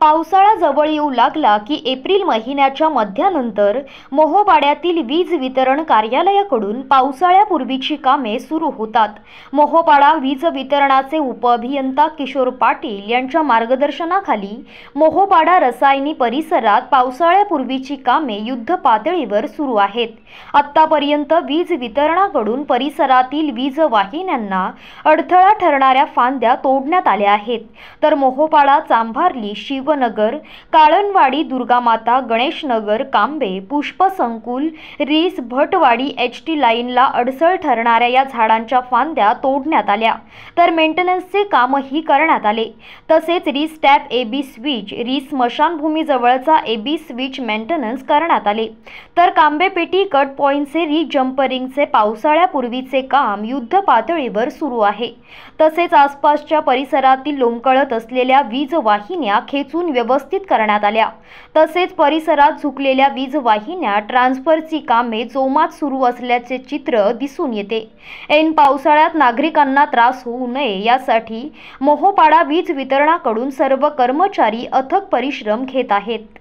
पावसाळा जवळ येऊ लागला की एप्रिल महिन्याच्या मध्यानंतर मोहोपाड्यातील वीज वितरण कार्यालयाकडून पावसाळ्यापूर्वीची कामे सुरू होतात मोहोपाडा वीज वितरणाचे उपअभियंता किशोर पाटील यांच्या मार्गदर्शनाखाली मोहोपाडा रसायनी परिसरात पावसाळ्यापूर्वीची कामे युद्ध पातळीवर सुरू आहेत आत्तापर्यंत वीज वितरणाकडून परिसरातील वीज वाहिन्यांना अडथळा ठरणाऱ्या फांद्या तोडण्यात आल्या आहेत तर मोहोपाडा चांभारली शिव शिवनगर काळनवाडी दुर्गामाता गणेशनगर कांबे पुष्पसंकुल रीस भटवाडी एच टी लाईनला अडसळ ठरणाऱ्या या झाडांच्या फांद्या तोडण्यात आल्या तर मेंटेनन्सचे कामही करण्यात आले तसेच Rees tap A B switch Rees स्मशानभूमीजवळचा ए बी स्विच मेंटेनन्स करण्यात आले तर कांबेपेटी कट पॉईंटचे री जम्परिंगचे पावसाळ्यापूर्वीचे काम युद्ध पातळीवर सुरू आहे तसेच आसपासच्या परिसरातील लोंबकळत असलेल्या वीज वाहिन्या खेचून व्यवस्थित करण्यात आल्या तसेच परिसरात झुकलेल्या वीज वाहिन्या ट्रान्सफरची कामे जोमात सुरू असल्याचे चित्र दिसून येते ऐन पावसाळ्यात नागरिकांना त्रास होऊ नये यासाठी मोहोपाडा वीज वितरणाकडून सर्व कर्मचारी अथक परिश्रम घेत आहेत